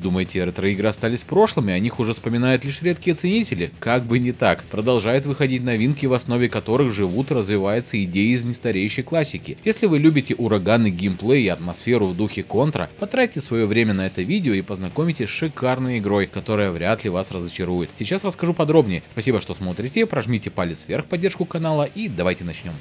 Думаете, ретро-игры остались прошлыми, о них уже вспоминают лишь редкие ценители? Как бы не так. Продолжают выходить новинки, в основе которых живут и развиваются идеи из нестареющей классики. Если вы любите ураганы, геймплей и атмосферу в духе контра, потратьте свое время на это видео и познакомитесь с шикарной игрой, которая вряд ли вас разочарует. Сейчас расскажу подробнее. Спасибо, что смотрите, прожмите палец вверх в поддержку канала и давайте начнем.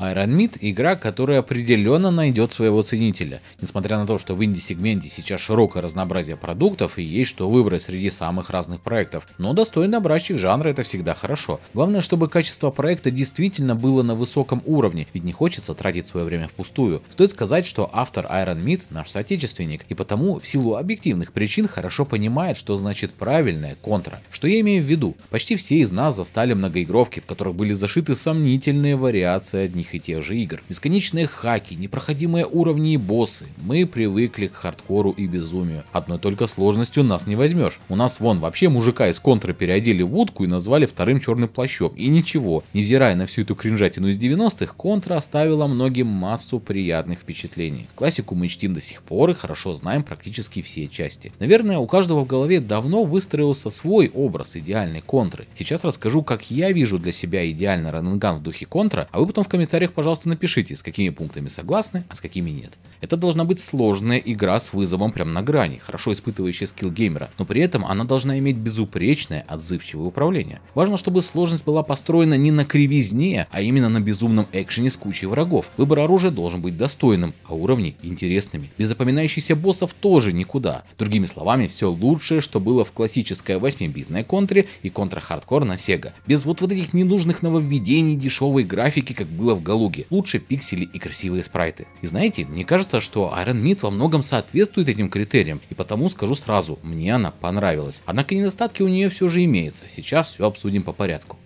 Iron Meat — игра, которая определенно найдет своего ценителя, несмотря на то, что в инди-сегменте сейчас широкое разнообразие продуктов и есть что выбрать среди самых разных проектов, но достойный образчик жанра — это всегда хорошо. Главное, чтобы качество проекта действительно было на высоком уровне, ведь не хочется тратить свое время впустую. Стоит сказать, что автор Iron Meat — наш соотечественник, и потому в силу объективных причин хорошо понимает, что значит правильное контра. Что я имею в виду? Почти все из нас застали многоигровки, в которых были зашиты сомнительные вариации одних одних и тех же игр. Бесконечные хаки, непроходимые уровни и боссы. Мы привыкли к хардкору и безумию. Одной только сложностью нас не возьмешь. У нас вон вообще мужика из контра переодели в утку и назвали вторым черным плащом. И ничего, невзирая на всю эту кринжатину из 90-х, контра оставила многим массу приятных впечатлений. Классику мы чтим до сих пор и хорошо знаем практически все части. Наверное, у каждого в голове давно выстроился свой образ идеальной контры. Сейчас расскажу, как я вижу для себя идеальный Ранинган в духе контра, а вы потом в комментариях комментариях, пожалуйста, напишите, с какими пунктами согласны, а с какими нет. Это должна быть сложная игра с вызовом прямо на грани, хорошо испытывающая скилл геймера, но при этом она должна иметь безупречное отзывчивое управление. Важно, чтобы сложность была построена не на кривизне, а именно на безумном экшене с кучей врагов. Выбор оружия должен быть достойным, а уровни интересными. Без запоминающихся боссов тоже никуда. Другими словами, все лучшее, что было в классической 8-битной контре и контра-хардкор на Sega. Без вот, вот этих ненужных нововведений, дешевой графики, как было в Галуги. Лучше пиксели и красивые спрайты. И знаете, мне кажется, что Iron Meat во многом соответствует этим критериям, и потому скажу сразу, мне она понравилась. Однако недостатки у нее все же имеются, сейчас все обсудим по порядку.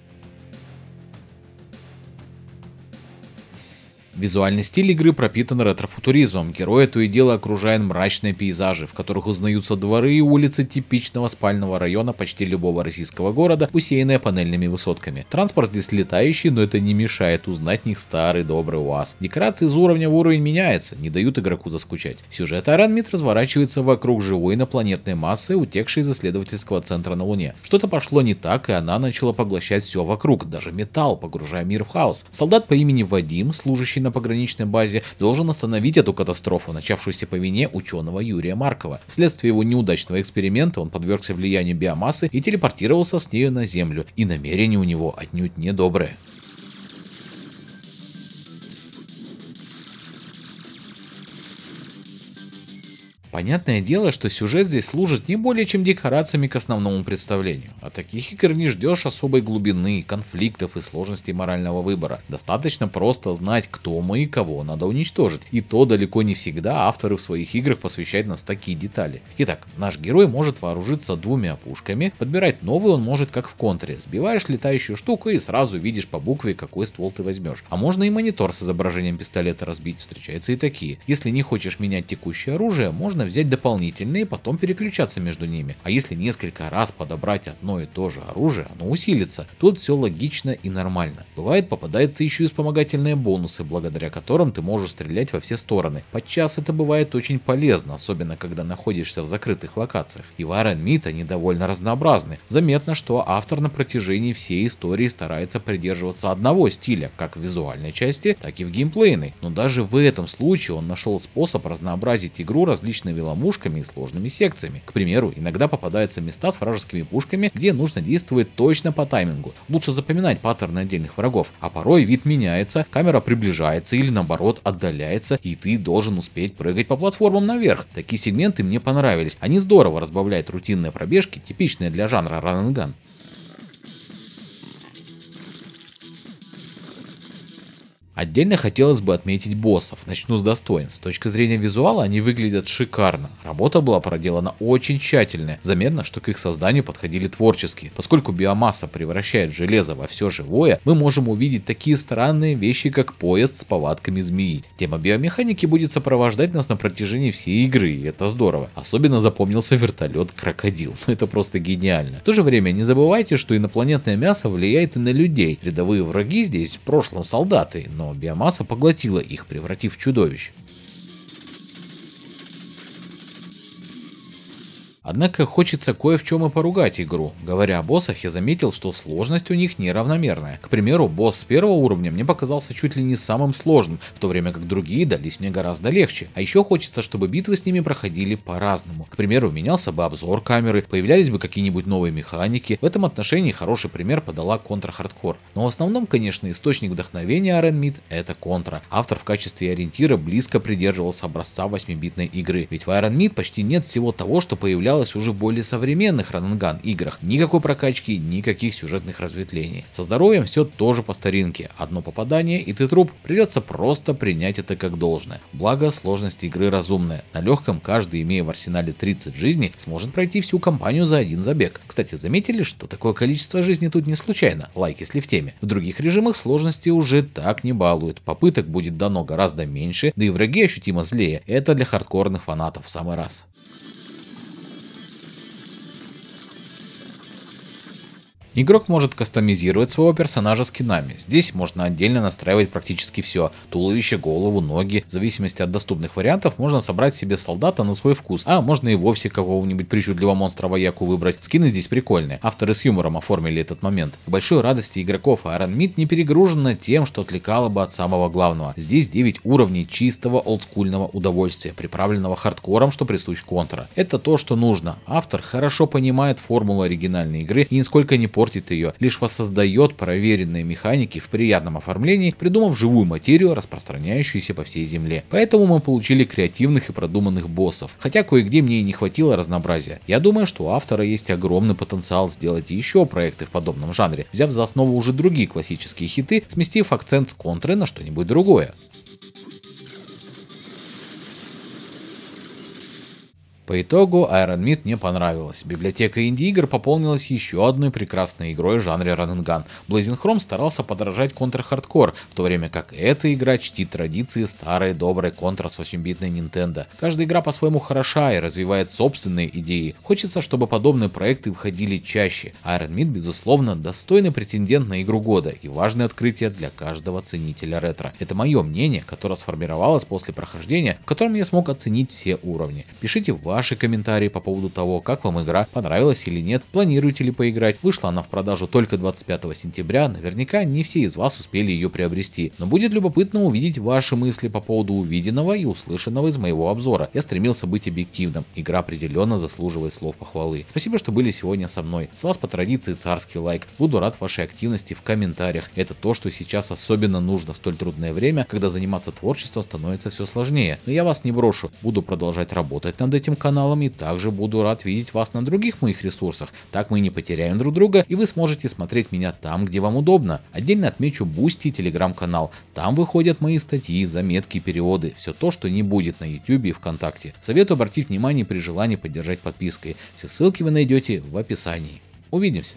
Визуальный стиль игры пропитан ретро-футуризмом, героя то и дело окружают мрачные пейзажи, в которых узнаются дворы и улицы типичного спального района почти любого российского города, усеянные панельными высотками. Транспорт здесь летающий, но это не мешает узнать них старый добрый УАЗ. Декорации из уровня в уровень меняются, не дают игроку заскучать. Сюжет Аранмит разворачивается вокруг живой инопланетной массы, утекшей из исследовательского центра на Луне. Что-то пошло не так, и она начала поглощать все вокруг, даже металл, погружая мир в хаос. Солдат по имени Вадим, служащий на пограничной базе, должен остановить эту катастрофу, начавшуюся по вине ученого Юрия Маркова. Вследствие его неудачного эксперимента он подвергся влиянию биомассы и телепортировался с нею на Землю, и намерения у него отнюдь не добрые. Понятное дело, что сюжет здесь служит не более чем декорациями к основному представлению. От а таких игр не ждешь особой глубины, конфликтов и сложностей морального выбора. Достаточно просто знать, кто мы и кого надо уничтожить. И то далеко не всегда авторы в своих играх посвящают нас такие детали. Итак, наш герой может вооружиться двумя пушками, подбирать новые он может как в контре. Сбиваешь летающую штуку и сразу видишь по букве, какой ствол ты возьмешь. А можно и монитор с изображением пистолета разбить, встречаются и такие. Если не хочешь менять текущее оружие, можно можно взять дополнительные и потом переключаться между ними. А если несколько раз подобрать одно и то же оружие, оно усилится. Тут все логично и нормально. Бывает попадаются еще и вспомогательные бонусы, благодаря которым ты можешь стрелять во все стороны. Подчас это бывает очень полезно, особенно когда находишься в закрытых локациях. И в Iron Meat они довольно разнообразны. Заметно, что автор на протяжении всей истории старается придерживаться одного стиля, как в визуальной части, так и в геймплейной. Но даже в этом случае он нашел способ разнообразить игру различными ломушками и сложными секциями. К примеру, иногда попадаются места с вражескими пушками, где нужно действовать точно по таймингу. Лучше запоминать паттерны отдельных врагов, а порой вид меняется, камера приближается или наоборот отдаляется, и ты должен успеть прыгать по платформам наверх. Такие сегменты мне понравились, они здорово разбавляют рутинные пробежки, типичные для жанра ран-н-ган. Отдельно хотелось бы отметить боссов. Начну с достоинств. С точки зрения визуала они выглядят шикарно. Работа была проделана очень тщательно. Заметно, что к их созданию подходили творчески. Поскольку биомасса превращает железо во все живое, мы можем увидеть такие странные вещи, как поезд с повадками змеи. Тема биомеханики будет сопровождать нас на протяжении всей игры, и это здорово. Особенно запомнился вертолет крокодил. Это просто гениально. В то же время не забывайте, что инопланетное мясо влияет и на людей. Рядовые враги здесь в прошлом солдаты, но но биомасса поглотила их, превратив в чудовищ. Однако хочется кое в чем и поругать игру. Говоря о боссах, я заметил, что сложность у них неравномерная. К примеру, босс с первого уровня мне показался чуть ли не самым сложным, в то время как другие дались мне гораздо легче. А еще хочется, чтобы битвы с ними проходили по-разному. К примеру, менялся бы обзор камеры, появлялись бы какие-нибудь новые механики. В этом отношении хороший пример подала контр-хардкор. Но в основном, конечно, источник вдохновения Iron Meat — это контра. Автор в качестве ориентира близко придерживался образца 8-битной игры. Ведь в Iron Meat почти нет всего того, что появлялось появлялась уже в более современных Рананган играх. Никакой прокачки, никаких сюжетных разветвлений. Со здоровьем все тоже по старинке. Одно попадание и ты труп. Придется просто принять это как должное. Благо сложность игры разумная. На легком каждый, имея в арсенале 30 жизней, сможет пройти всю кампанию за один забег. Кстати, заметили, что такое количество жизней тут не случайно? Лайк, если в теме. В других режимах сложности уже так не балуют. Попыток будет дано гораздо меньше, да и враги ощутимо злее. Это для хардкорных фанатов в самый раз. Игрок может кастомизировать своего персонажа скинами. Здесь можно отдельно настраивать практически все. Туловище, голову, ноги. В зависимости от доступных вариантов можно собрать себе солдата на свой вкус. А можно и вовсе какого-нибудь причудливого монстра вояку выбрать. Скины здесь прикольные. Авторы с юмором оформили этот момент. К большой радости игроков Iron Meat не перегружена тем, что отвлекало бы от самого главного. Здесь 9 уровней чистого олдскульного удовольствия, приправленного хардкором, что присущ контра. Это то, что нужно. Автор хорошо понимает формулу оригинальной игры и нисколько не помнит портит ее, лишь воссоздает проверенные механики в приятном оформлении, придумав живую материю, распространяющуюся по всей земле. Поэтому мы получили креативных и продуманных боссов, хотя кое-где мне и не хватило разнообразия. Я думаю, что у автора есть огромный потенциал сделать еще проекты в подобном жанре, взяв за основу уже другие классические хиты, сместив акцент с контры на что-нибудь другое. По итогу Iron Meat мне понравилась. Библиотека инди-игр пополнилась еще одной прекрасной игрой в жанре Ранинган. Blazing Chrome старался подражать контр-хардкор, в то время как эта игра чтит традиции старой доброй контра с 8-битной Nintendo. Каждая игра по-своему хороша и развивает собственные идеи. Хочется, чтобы подобные проекты выходили чаще. Iron Meat, безусловно, достойный претендент на игру года и важное открытие для каждого ценителя ретро. Это мое мнение, которое сформировалось после прохождения, в котором я смог оценить все уровни. Пишите в ваши комментарии по поводу того, как вам игра, понравилась или нет, планируете ли поиграть. Вышла она в продажу только 25 сентября, наверняка не все из вас успели ее приобрести, но будет любопытно увидеть ваши мысли по поводу увиденного и услышанного из моего обзора. Я стремился быть объективным, игра определенно заслуживает слов похвалы. Спасибо, что были сегодня со мной. С вас по традиции царский лайк. Буду рад вашей активности в комментариях. Это то, что сейчас особенно нужно в столь трудное время, когда заниматься творчеством становится все сложнее. Но я вас не брошу, буду продолжать работать над этим каналам и также буду рад видеть вас на других моих ресурсах. Так мы не потеряем друг друга и вы сможете смотреть меня там, где вам удобно. Отдельно отмечу Бусти и Телеграм-канал. Там выходят мои статьи, заметки, переводы. Все то, что не будет на YouTube и ВКонтакте. Советую обратить внимание при желании поддержать подпиской. Все ссылки вы найдете в описании. Увидимся!